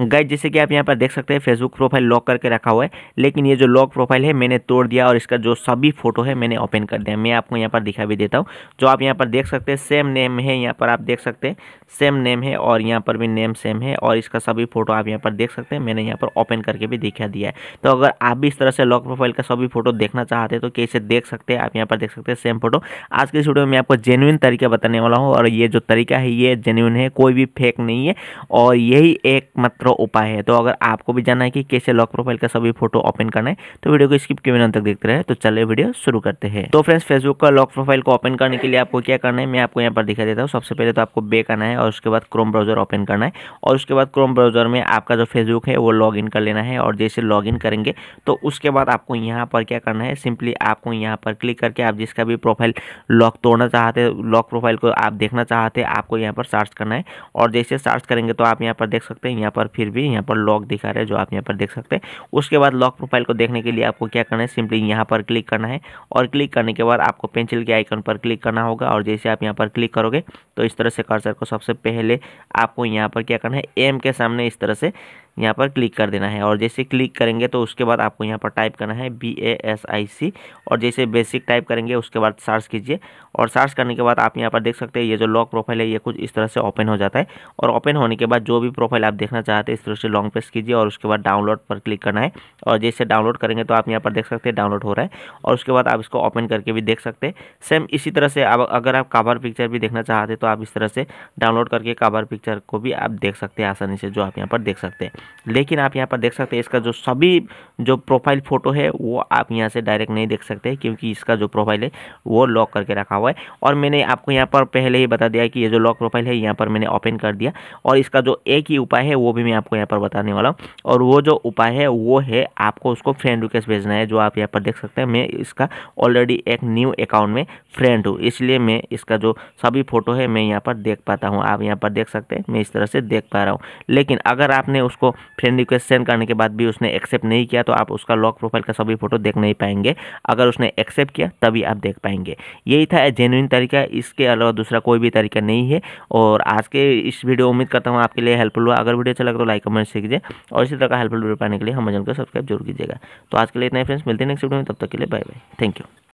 गए जैसे कि आप यहाँ पर देख सकते हैं फेसबुक प्रोफाइल लॉक करके रखा हुआ है लेकिन ये जो लॉक प्रोफाइल है मैंने तोड़ दिया और इसका जो सभी फोटो है मैंने ओपन कर दिया मैं आपको यहाँ पर दिखा भी देता हूँ जो आप यहाँ पर देख सकते हैं सेम नेम है यहाँ पर आप देख सकते हैं सेम नेम है और यहाँ पर भी नेम सेम है और इसका सभी फोटो आप यहाँ पर देख सकते हैं मैंने यहाँ पर ओपन करके भी दिखा दिया है तो अगर आप भी इस तरह से लॉक प्रोफाइल का सभी फोटो देखना चाहते हैं तो कैसे देख सकते हैं आप यहाँ पर देख सकते हैं सेम फोटो आज के स्टूडियो वीडियो में मैं आपको जेन्यून तरीका बताने वाला हूँ और ये जो तरीका है ये जेन्यून है कोई भी फेक नहीं है और यही एक मतलब दूसरा उपाय है तो अगर आपको भी जाना है कि कैसे लॉक प्रोफाइल का सभी फोटो ओपन करना है तो वीडियो को स्किप के बिना तक देखते रहे तो चलिए वीडियो शुरू करते हैं तो फ्रेंड्स फेसबुक का लॉक प्रोफाइल को ओपन करने के लिए आपको क्या करना है मैं आपको यहाँ पर दिखा देता हूँ सबसे पहले तो आपको बे करना है और उसके बाद क्रोम ब्राउजर ओपन करना है और उसके बाद क्रोम ब्राउजर में आपका जो फेसबुक है वो लॉग कर लेना है और जैसे लॉग करेंगे तो उसके बाद आपको यहाँ पर क्या करना है सिंपली आपको यहाँ पर क्लिक करके आप जिसका भी प्रोफाइल लॉक तोड़ना चाहते लॉक प्रोफाइल को आप देखना चाहते आपको यहाँ पर सर्च करना है और जैसे सर्च करेंगे तो आप यहाँ पर देख सकते हैं यहाँ पर फिर भी यहाँ पर लॉक दिखा रहे हैं जो आप यहाँ पर देख सकते हैं उसके बाद लॉक प्रोफाइल को देखने के लिए आपको क्या करना है सिंपली यहाँ पर क्लिक करना है और क्लिक करने के बाद आपको पेंसिल के आइकन पर क्लिक करना होगा और जैसे आप यहाँ पर क्लिक करोगे तो इस तरह से कर्सर को सबसे पहले आपको यहाँ पर क्या करना है एम के सामने इस तरह से यहाँ पर क्लिक कर देना है और जैसे क्लिक करेंगे तो उसके बाद आपको यहाँ पर टाइप करना है बी ए एस आई सी और जैसे बेसिक टाइप करेंगे उसके बाद सर्च कीजिए और सर्च करने के बाद आप यहाँ पर देख सकते हैं ये जो लॉक प्रोफाइल है ये कुछ इस तरह से ओपन हो जाता है और ओपन होने के बाद जो भी प्रोफाइल आप देखना चाहते हैं इस तरह से लॉन्ग प्रेस कीजिए और उसके बाद डाउनलोड पर क्लिक करना है और जैसे डाउनलोड करेंगे तो आप यहाँ पर देख सकते हैं डाउनलोड हो रहा है और उसके बाद आप इसको ओपन करके भी देख सकते हैं सेम इसी तरह से आप अगर आप कावर पिक्चर भी देखना चाहते हैं तो आप इस तरह से डाउनलोड करके कावर पिक्चर को भी आप देख सकते हैं आसानी से जो आप यहाँ पर देख सकते हैं लेकिन आप यहाँ पर देख सकते हैं इसका जो सभी जो प्रोफाइल फ़ोटो है वो आप यहाँ से डायरेक्ट नहीं देख सकते क्योंकि इसका जो प्रोफाइल है वो लॉक करके रखा हुआ है और मैंने आपको यहाँ पर पहले ही बता दिया कि ये जो लॉक प्रोफाइल है यहाँ पर मैंने ओपन कर दिया और इसका जो एक ही उपाय है वो भी मैं आपको यहाँ पर बताने वाला हूँ और वो जो उपाय है वो है आपको उसको फ्रेंड रिक्वेस्ट भेजना है जो आप यहाँ पर देख सकते हैं मैं इसका ऑलरेडी एक न्यू अकाउंट में फ्रेंड हूँ इसलिए मैं इसका जो सभी फ़ोटो है मैं यहाँ पर देख पाता हूँ आप यहाँ पर देख सकते हैं मैं इस तरह से देख पा रहा हूँ लेकिन अगर आपने उसको फ्रेंड रिक्वेस्ट सेंड करने के बाद भी उसने एक्सेप्ट नहीं किया तो आप उसका लॉक प्रोफाइल का सभी फोटो देख नहीं पाएंगे अगर उसने एक्सेप्ट किया तभी आप देख पाएंगे यही था जेन्यून तरीका इसके अलावा दूसरा कोई भी तरीका नहीं है और आज के इस वीडियो उम्मीद करता हूँ आपके लिए हेल्पफुल हुआ अगर वीडियो अच्छा लगे तो लाइक कमेंट सीख दीजिए और इसी तरह का हेल्पफुल वीडियो पाने के लिए हमारे चैनल को सब्सक्राइब जरूर कीजिएगा तो आज के लिए इतना फ्रेंड्स मिलते हैं नेक्स्ट वीडियो में तब तक के लिए बाय बाय थैंक यू